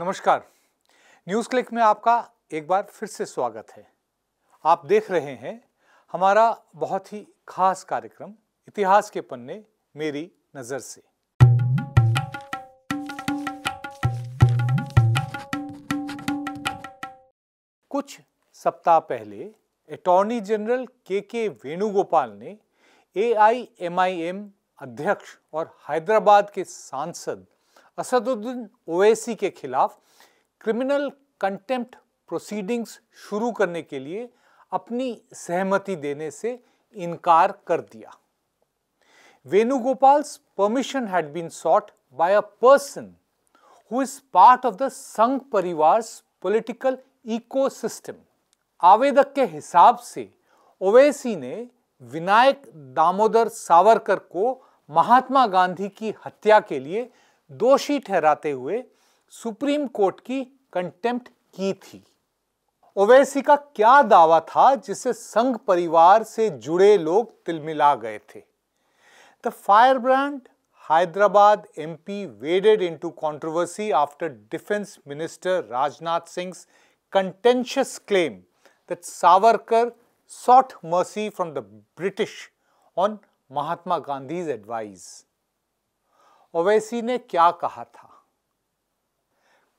नमस्कार news click में आपका एक बार फिर से स्वागत है आप देख रहे हैं हमारा बहुत ही खास कार्यक्रम इतिहास के पन्ने मेरी नज़र से कुछ सप्ताह पहले अटॉर्नी जनरल के के वेणुगोपाल ने ए आई एम आई एम अध्यक्ष और हैदराबाद के सांसद असदुद्दीन ओवैसी के खिलाफ क्रिमिनल कंटेम्प्ट प्रोसीडिंग्स शुरू करने के लिए अपनी सहमति देने से इनकार कर दिया Venugopal's permission had been sought by a person who is part of the Sangh Parivar political ecosystem आवेदक के हिसाब से ओवैसी ने विनायक दामोदर सावरकर को महात्मा गांधी की हत्या के लिए दोषी ठहराते हुए सुप्रीम कोर्ट की कंटेम्प्ट की थी ओवैसी का क्या दावा था जिसे संघ परिवार से जुड़े लोग तिलमिला गए थे the fire brand Hyderabad MP waded into controversy after defence minister Rajnath Singh contentious claim that Savarkar sought mercy from the British on Mahatma Gandhi's advice Owaisi ने क्या कहा था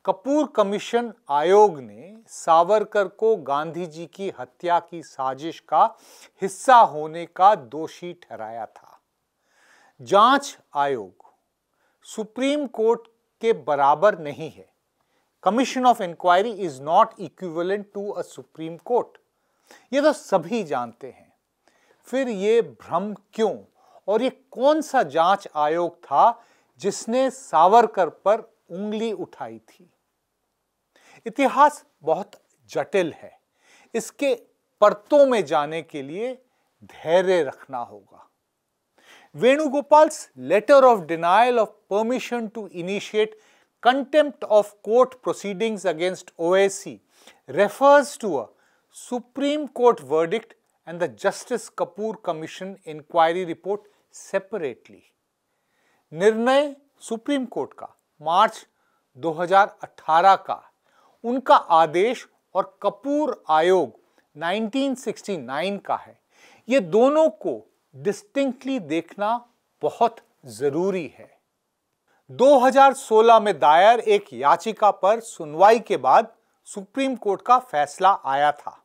कपूर कमीशन आयोग ने सावरकर को गांधी जी की हत्या की साजिश का हिस्सा होने का दोषी ठहराया था जांच आयोग सुप्रीम कोर्ट के बराबर नहीं है commission of inquiry is not equivalent to a supreme court ये तो सभी जानते हैं फिर ये भ्रम क्यों और ये कौन सा जांच आयोग था जिसने सावरकर पर उंगली उठाई थी इतिहास बहुत जटिल है इसके परतों में जाने के लिए धैर्य रखना होगा Venugopal letter of denial of permission to initiate contempt of court proceedings against Owaisi refers to a supreme court verdict and the justice Kapoor commission inquiry report separately निर्णय सुप्रीम कोर्ट का मार्च 2018 का उनका आदेश और कपूर आयोग 1969 का है ये दोनों को डिस्टिंक्टली देखना बहुत ज़रूरी है 2016 में दायर एक याचिका पर सुनवाई के बाद सुप्रीम कोर्ट का फैसला आया था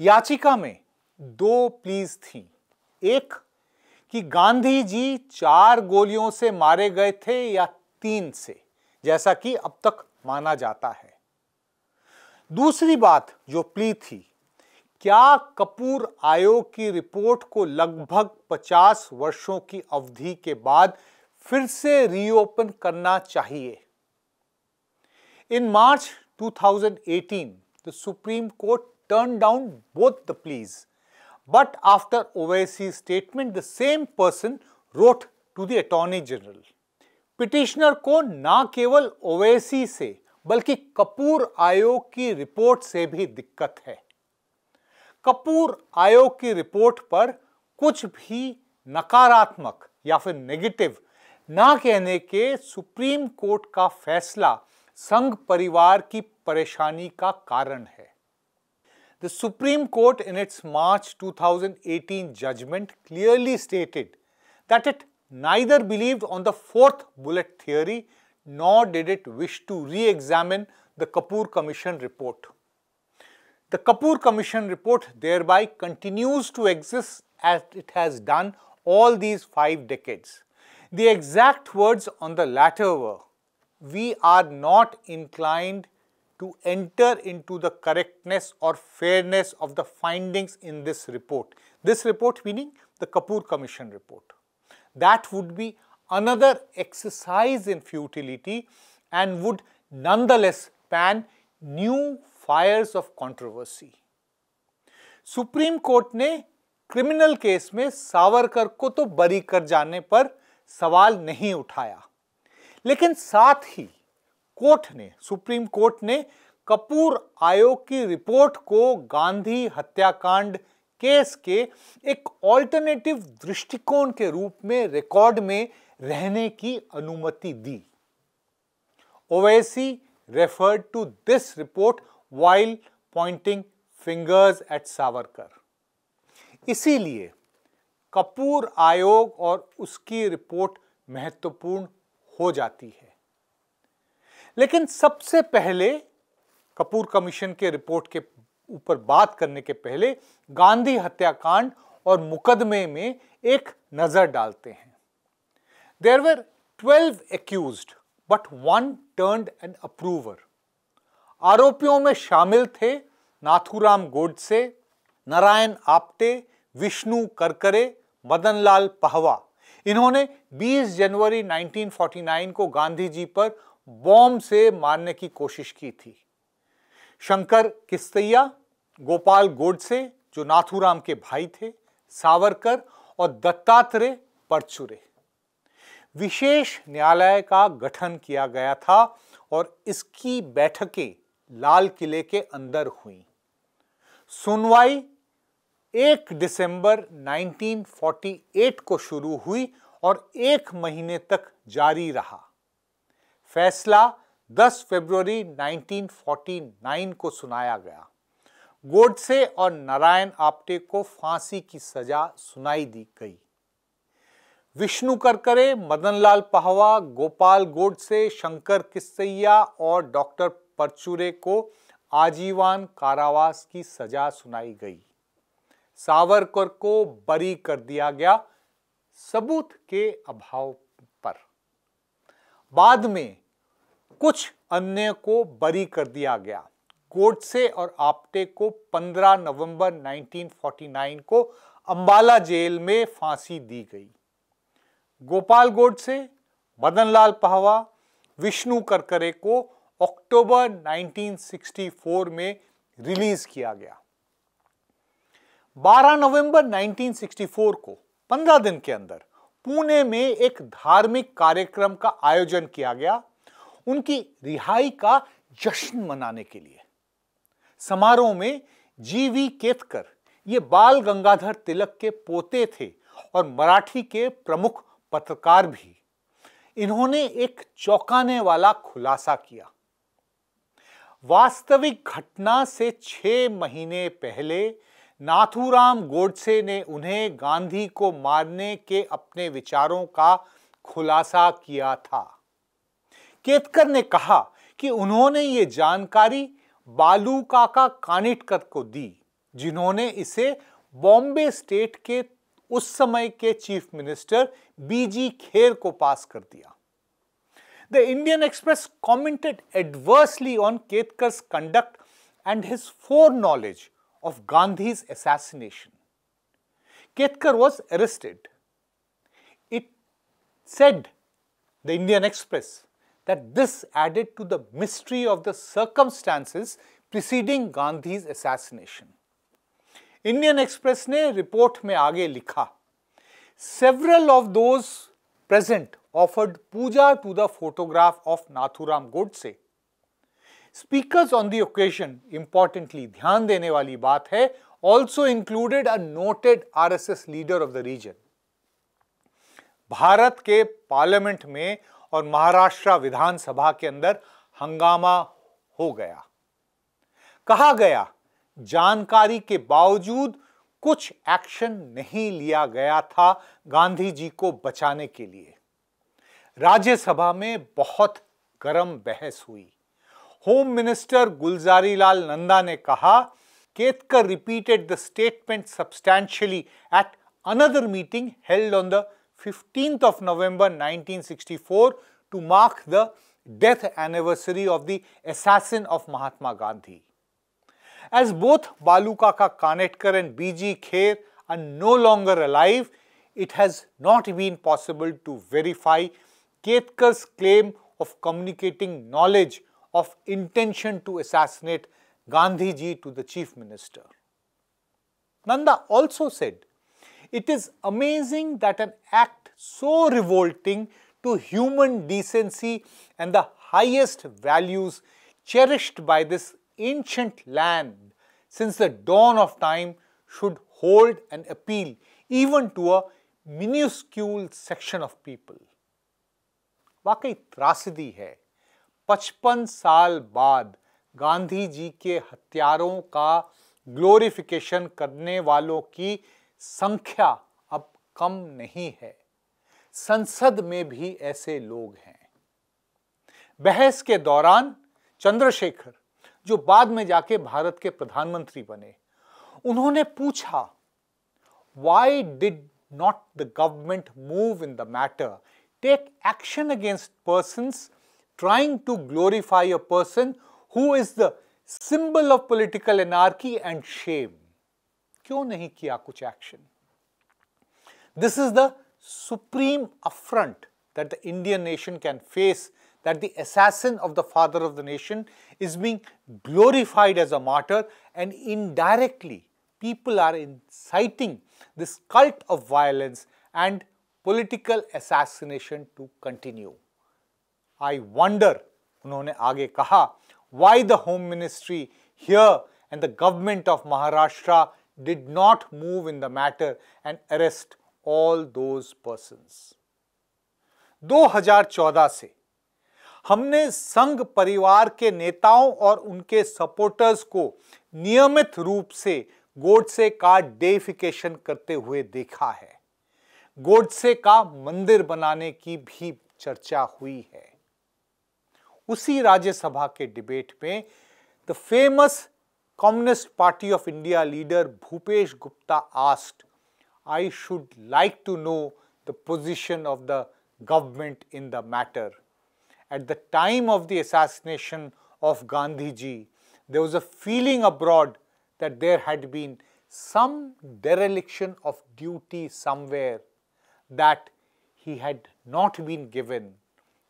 याचिका में दो प्लीज थी एक कि गांधी जी चार गोलियों से मारे गए थे या तीन से जैसा कि अब तक माना जाता है दूसरी बात जो प्ली थी क्या कपूर आयोग की रिपोर्ट को लगभग 50 वर्षों की अवधि के बाद फिर से रीओपन करना चाहिए in March 2018 the supreme court turn down both the pleas But after OIC's statement, the same person wrote to the Attorney General. Petitioner को ना केवल ओवैसी से बल्कि कपूर आयोग की रिपोर्ट से भी दिक्कत है कपूर आयोग की रिपोर्ट पर कुछ भी नकारात्मक या फिर नेगेटिव ना कहने के सुप्रीम कोर्ट का फैसला संघ परिवार की परेशानी का कारण है The Supreme Court in its March 2018 judgment clearly stated that it neither believed on the fourth bullet theory nor did it wish to re-examine the Kapoor Commission report. The Kapoor Commission report thereby continues to exist as it has done all these five decades. The exact words on the latter were, we are not inclined to enter into the correctness or fairness of the findings in this report. This report meaning the Kapoor Commission report. That would be another exercise in futility and would nonetheless pan new fires of controversy. Supreme Court ne criminal case mein Savarkar ko to bari kar jane par sawal nahi uthaya. Lekin saath hi court ने supreme court ने कपूर आयोग की report को गांधी हत्याकांड case के एक alternative दृष्टिकोण के रूप में रिकॉर्ड में रहने की अनुमति दी Owaisi referred to this report while pointing fingers at Savarkar इसीलिए कपूर आयोग और उसकी रिपोर्ट महत्वपूर्ण हो जाती है लेकिन सबसे पहले कपूर कमीशन के रिपोर्ट के ऊपर बात करने के पहले गांधी हत्याकांड और मुकदमे में एक नजर डालते हैं there were twelve accused but one turn and approver आरोपियों में शामिल थे नाथुराम गोडसे नारायण आप्टे विष्णु करकरे मदनलाल पहवा इन्होंने 20 जनवरी 1949 को गांधी जी पर बॉम्ब से मारने की कोशिश की थी शंकर किस्तैया गोपाल गोडसे जो नाथूराम के भाई थे सावरकर और दत्तात्रेय परचुरे विशेष न्यायालय का गठन किया गया था और इसकी बैठकें लाल किले के अंदर हुई सुनवाई 1 दिसंबर 1948 को शुरू हुई और एक महीने तक जारी रहा फैसला 10 फरवरी 1949 को सुनाया गया गोडसे और नारायण आपटे को फांसी की सजा सुनाई दी गई विष्णु करकरे मदनलाल पहवा गोपाल गोडसे शंकर किस्सैया और डॉक्टर परचूरे को आजीवन कारावास की सजा सुनाई गई सावरकर को बरी कर दिया गया सबूत के अभाव पर बाद में कुछ अन्य को बरी कर दिया गया गोडसे और आपटे को 15 नवंबर 1949 को अंबाला जेल में फांसी दी गई गोपाल गोडसे मदनलाल पहवा विष्णु करकरे को अक्टूबर 1964 में रिलीज किया गया 12 नवंबर 1964 को 15 दिन के अंदर पुणे में एक धार्मिक कार्यक्रम का आयोजन किया गया उनकी रिहाई का जश्न मनाने के लिए समारोह में जी वी केतकर ये बाल गंगाधर तिलक के पोते थे और मराठी के प्रमुख पत्रकार भी इन्होंने एक चौंकाने वाला खुलासा किया वास्तविक घटना से छह महीने पहले नाथूराम गोडसे ने उन्हें गांधी को मारने के अपने विचारों का खुलासा किया था केतकर ने कहा कि उन्होंने ये जानकारी बालू काका कानिटकर को दी जिन्होंने इसे बॉम्बे स्टेट के उस समय के चीफ मिनिस्टर बीजी खेर को पास कर दिया the Indian Express commented adversely on Ketkar conduct and his foreknowledge of Gandhi assassination Ketkar was arrested it said the Indian Express that this added to the mystery of the circumstances preceding Gandhi's assassination. Indian Express ne report mein aage likha. Several of those present offered puja to the photograph of Nathuram Godse. Speakers on the occasion, importantly dhyan dene wali baat hai, also included a noted RSS leader of the region. Bharat के parliament में और महाराष्ट्र विधानसभा के अंदर हंगामा हो गया कहा गया जानकारी के बावजूद कुछ एक्शन नहीं लिया गया था गांधी जी को बचाने के लिए राज्यसभा में बहुत गर्म बहस हुई होम मिनिस्टर गुलजारी लाल नंदा ने कहा Ketkar repeated the statement substantially at another meeting held on the 15th of November 1964 to mark the death anniversary of the assassin of Mahatma Gandhi. As both Balukaka Kanetkar and B.G. Kher are no longer alive, it has not been possible to verify Ketkar's claim of communicating knowledge of intention to assassinate Gandhiji to the chief minister. Nanda also said it is amazing that an act so revolting to human decency and the highest values cherished by this ancient land since the dawn of time should hold an appeal even to a minuscule section of people. वाकई त्रासदी है 55 साल बाद गांधी जी के हत्यारों का glorification करने वालों की संख्या अब कम नहीं है संसद में भी ऐसे लोग हैं बहस के दौरान चंद्रशेखर जो बाद में जाके भारत के प्रधानमंत्री बने उन्होंने पूछा why did not the government move in the matter take action against person trying to glorify a person who is the symbol of political anarchy and shame क्यों नहीं किया कुछ action this is the supreme affront that the Indian nation can face that the assassin of the father of the nation is being glorified as a martyr and indirectly people are inciting this cult of violence and political assassination to continue I wonder उन्होंने आगे कहा why the home ministry here and the government of Maharashtra did not move in the matter and arrest all those persons. 2014 से हमने संघ परिवार के नेताओं और उनके सपोर्टर्स को नियमित रूप से गोडसे का डेफिकेशन करते हुए देखा है गोडसे का मंदिर बनाने की भी चर्चा हुई है उसी राज्यसभा के डिबेट में the famous Communist Party of India leader Bhupesh Gupta asked, I should like to know the position of the government in the matter. At the time of the assassination of Gandhiji, there was a feeling abroad that there had been some dereliction of duty somewhere that he had not been given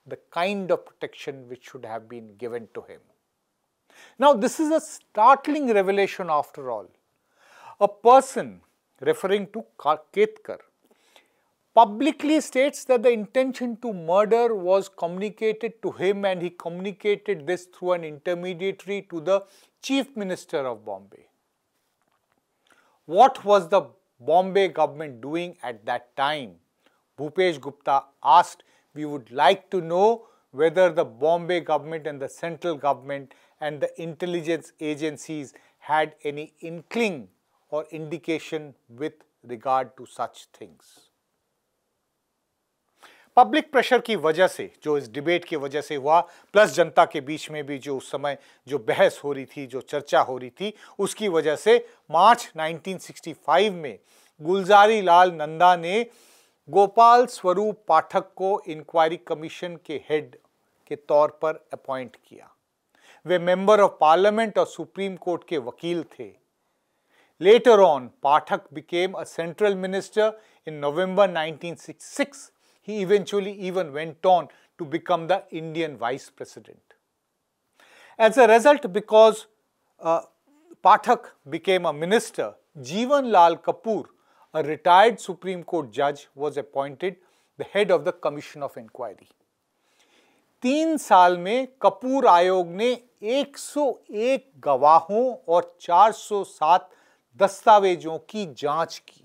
the kind of protection which should have been given to him. Now, this is a startling revelation after all. A person referring to Ketkar publicly states that the intention to murder was communicated to him and he communicated this through an intermediary to the chief minister of Bombay. What was the Bombay government doing at that time? Bhupesh Gupta asked, we would like to know whether the Bombay government and the central government and the intelligence agencies had any inkling or indication with regard to such things. Public pressure की वजह से जो इस debate की वजह से हुआ plus जनता के बीच में भी जो उस समय जो बहस हो रही थी जो चर्चा हो रही थी उसकी वजह से मार्च 1965 में गुलजारी लाल नंदा ने गोपाल स्वरूप पाठक को इंक्वायरी कमीशन के हेड के तौर पर अपॉइंट किया वे member of parliament और Supreme कोर्ट के वकील थे Later on, Pathak became a central minister in November 1966. He eventually even went on to become the Indian vice president. As a result, because uh, became a minister, Jivan Lal Kapoor, a retired Supreme Court judge, was appointed the head of the Commission of Inquiry. तीन साल में कपूर आयोग ने 101 गवाहों और 407 दस्तावेजों की जांच की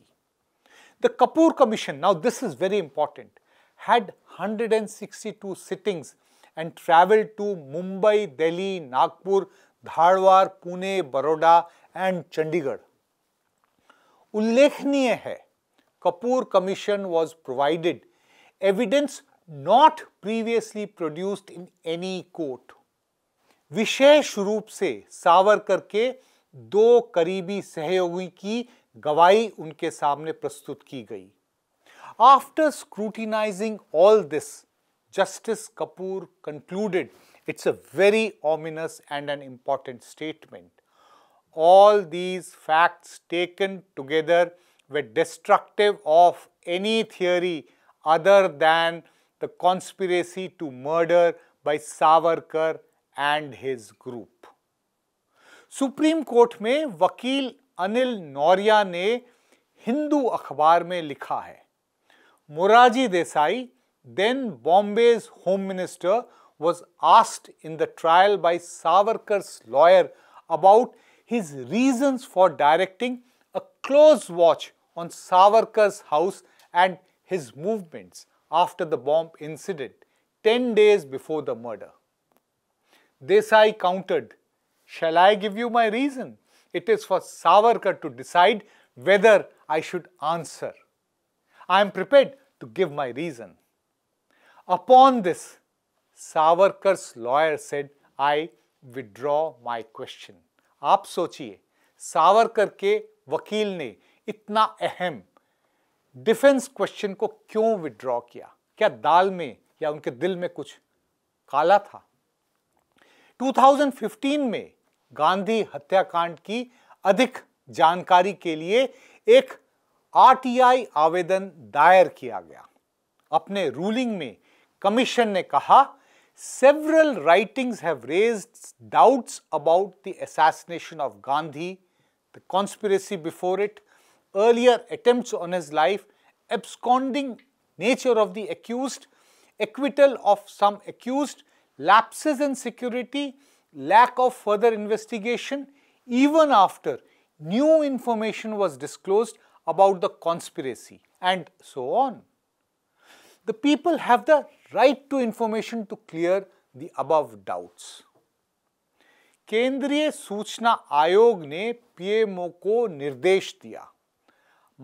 the Kapoor commission now this is very important had 162 sittings and travel to Mumbai Delhi Nagpur Dharwad Pune Baroda and Chandigarh उल्लेखनीय है Kapoor commission was provided evidence not previously produced in any court विशेष रूप से सावरकर के दो करीबी सहयोगी की गवाही उनके सामने प्रस्तुत की गई after scrutinising all this justice Kapoor concluded it's a very ominous and an important statement all these facts taken together were destructive of any theory other than the conspiracy to murder by Savarkar and his group. Supreme Court में वकील Anil Norya ne Hindu akhbar me लिखा है मोराजी Desai then Bombay's Home Minister was asked in the trial by Sawarkar's lawyer about his reasons for directing a close watch on Sawarkar's house and his movements after the bomb incident 10 days before the murder. this I counted. Shall I give you my reason? It is for Savarkar to decide whether I should answer. I am prepared to give my reason. Upon this, Savarkar's lawyer said, I withdraw my question. आप सोचिए सावरकर के वकील ने इतना अहम defence question को क्यों withdraw किया क्या दाल में या उनके दिल में कुछ काला था 2015 में गांधी हत्याकांड की अधिक जानकारी के लिए एक आरटीआई आवेदन दायर किया गया अपने रूलिंग में कमीशन ने कहा several writings have raised doubts about the assassination of Gandhi the conspiracy before it earlier attempts on his life absconding nature of the accused acquittal of some accused lapses in security, lack of further investigation even after new information was disclosed about the conspiracy and so on. The people have the right to information to clear the above doubts. केंद्रीय सूचना आयोग ने PMO को निर्देश दिया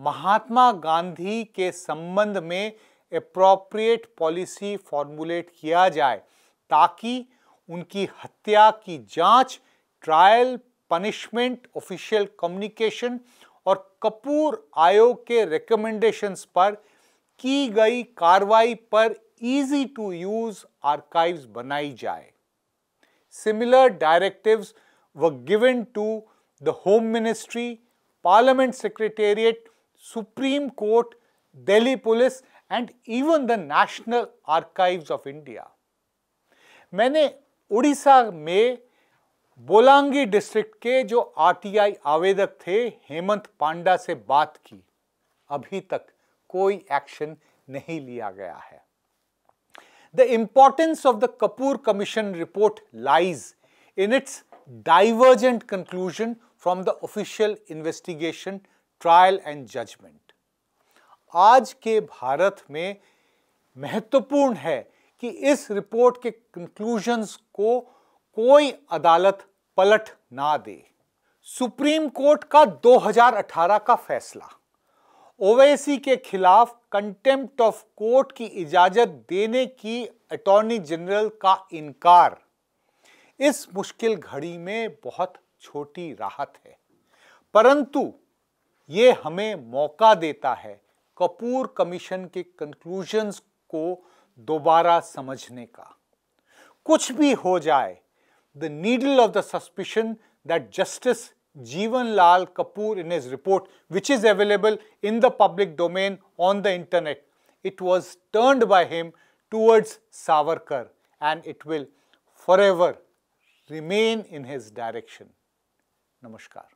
महात्मा गांधी के संबंध में अप्रोप्रिएट पॉलिसी फॉर्मुलेट किया जाए ताकि उनकी हत्या की जांच ट्रायल पनिशमेंट ऑफिशियल कम्युनिकेशन और कपूर आयोग के रिकमेंडेशंस पर की गई कार्रवाई पर इजी टू यूज आर्काइव्स बनाई जाए similar directives were given to the home ministry parliament secretariat supreme court Delhi police and even the national archives of India मैंने उड़ीसा में बोलांगी डिस्ट्रिक्ट के जो आरटीआई आवेदक थे हेमंत पांडा से बात की अभी तक कोई एक्शन नहीं लिया गया है the importance of the Kapoor commission report lies in its divergent conclusion from the official investigation trial and judgement आज के भारत में महत्वपूर्ण है कि इस रिपोर्ट के कंक्लूजन्स को कोई अदालत पलट ना दे सुप्रीम कोर्ट का 2018 का फैसला ओवैसी के खिलाफ कंटेम्प्ट ऑफ कोर्ट की इजाजत देने की अटॉर्नी जनरल का इनकार इस मुश्किल घड़ी में बहुत छोटी राहत है परंतु ये हमें मौका देता है कपूर कमीशन के कंक्लूजन्स को दोबारा समझने का कुछ भी हो जाए the needle of the suspicion that justice Jeevanlal Kapoor in his report, which is available in the public domain on the internet. It was turned by him towards Savarkar and it will forever remain in his direction. Namaskar.